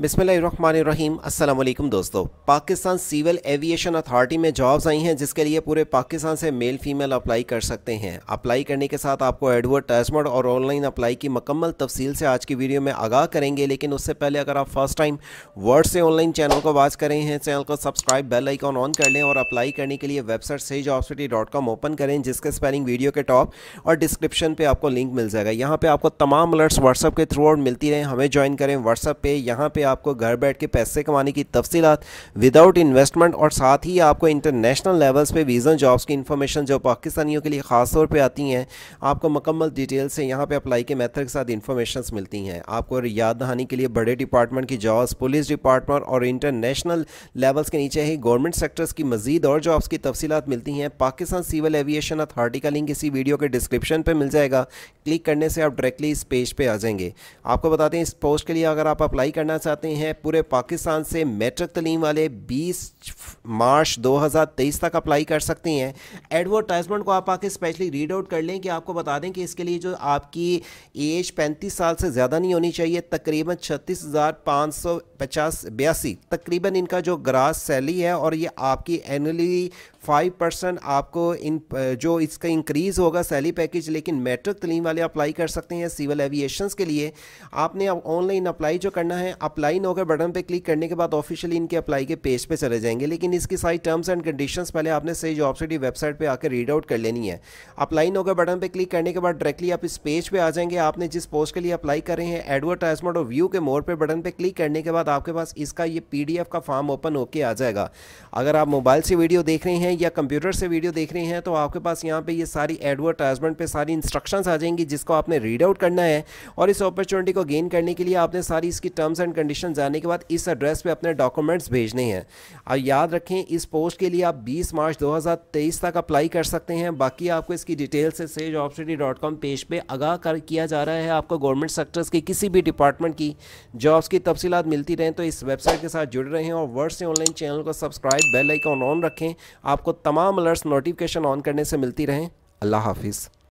बिसमीम अल्लाम दोस्तों पाकिस्तान सिविल एविएशन अथॉरिटी में जॉब्स आई हैं जिसके लिए पूरे पाकिस्तान से मेल फीमेल अप्लाई कर सकते हैं अप्लाई करने के साथ आपको एडवर्टाइजमेंट और ऑनलाइन अप्लाई की मकम्मल तफसील से आज की वीडियो में आगाह करेंगे लेकिन उससे पहले अगर आप फर्स्ट टाइम वर्ड से ऑनलाइन चैनल को वाच करें हैं चैनल को सब्सक्राइब बेल आइकॉन ऑन कर लें और अप्लाई करने के लिए वेबसाइट सही कॉम ओपन करें जिसके स्पेलिंग वीडियो के टॉप और डिस्क्रिप्शन पर आपको लिंक मिल जाएगा यहाँ पर आपको तमाम अलर्ट्स व्हाट्सअप के थ्रू आउट मिलती रहे हमें ज्वाइन करें व्हाट्सअप पर यहाँ पर आपको घर बैठ के पैसे कमाने की तफसीत विदाउट इन्वेस्टमेंट और साथ ही आपको इंटरनेशनल लेवल्स पर वीज़ा जॉब्स की इन्फॉर्मेशन जो पाकिस्तानियों के लिए ख़ास तौर पर आती हैं आपको मुकम्मल डिटेल से यहाँ पर अप्लाई के मेथड के साथ इन्फॉर्मेशन मिलती हैं आपको याद दहानी के लिए बड़े डिपार्टमेंट की जॉब्स पुलिस डिपार्टमेंट और इंटरनेशनल लेवल्स के नीचे ही गवर्नमेंट सेक्टर्स की मजीद और जॉब्स की तफसीत मिलती हैं पाकिस्तान सिविल एविएशन अथॉरिटी का लिंक इसी वीडियो के डिस्क्रिप्शन पर मिल जाएगा क्लिक करने से आप डायरेक्टली इस पेज पर आ जाएंगे आपको बताते हैं इस पोस्ट के लिए अगर आप अप्लाई करना चाहते चाहते हैं पूरे पाकिस्तान से मेट्रिक तलीम वाले 20 मार्च 2023 तक अप्लाई कर सकते हैं एडवर्टाइजमेंट को आप आके स्पेशली रीड आउट कर लें कि आपको बता दें कि इसके लिए जो आपकी एज 35 साल से ज़्यादा नहीं होनी चाहिए तकरीबन छत्तीस हज़ार सौ तकरीबन इनका जो ग्रास सैली है और ये आपकी एनअली फाइव परसेंट आपको इन जो इसका इंक्रीज़ होगा सैली पैकेज लेकिन मेट्रिक तलीम वाले अप्लाई कर सकते हैं सिविल एविएशन के लिए आपने ऑनलाइन अप्लाई जो करना है अप्लाई अप्लाई नो के बटन पे क्लिक करने के बाद ऑफिशियली इनके अप्लाई के पेज पे चले जाएंगे लेकिन इसकी सारी टर्म्स एंड कंडीशंस पहले आपने सही जॉब सिटी वेबसाइट पे आकर रीड आउट कर लेनी है अप्लाई नो के बटन पे क्लिक करने के बाद डायरेक्टली आप इस पेज पे आ जाएंगे आपने जिस पोस्ट के लिए अप्लाई कर रहे हैं एडवर्टाइजमेंट और व्यू के मोड पर बटन पर क्लिक करने के बाद आपके पास इसका ये पी का फॉर्म ओपन होकर आ जाएगा अगर आप मोबाइल से वीडियो देख रहे हैं या कंप्यूटर से वीडियो देख रहे हैं तो आपके पास यहाँ पर ये सारी एडवर्टाइजमेंट पर सारी इंस्ट्रक्शन आ जाएंगी जिसको आपने रीड आउट करना है और इस अपॉर्चुनिटी को गेन करने के लिए आपने सारी इसकी टर्म्स एंड कंडीशन लोकेशन जाने के बाद इस एड्रेस पे अपने डॉक्यूमेंट्स भेजने हैं और याद रखें इस पोस्ट के लिए आप 20 मार्च 2023 तक अप्लाई कर सकते हैं बाकी आपको इसकी डिटेल से सेज डॉट कॉम पेज पर पे आगाह कर किया जा रहा है आपको गवर्नमेंट सेक्टर्स के किसी भी डिपार्टमेंट की जॉब्स की तफसीत मिलती रहें तो इस वेबसाइट के साथ जुड़ रहे हैं और वर्ड से ऑनलाइन चैनल को सब्सक्राइब बेल आइकॉन ऑन रखें आपको तमाम अलर्ट्स नोटिफिकेशन ऑन करने से मिलती रहें अल्लाह हाफिज़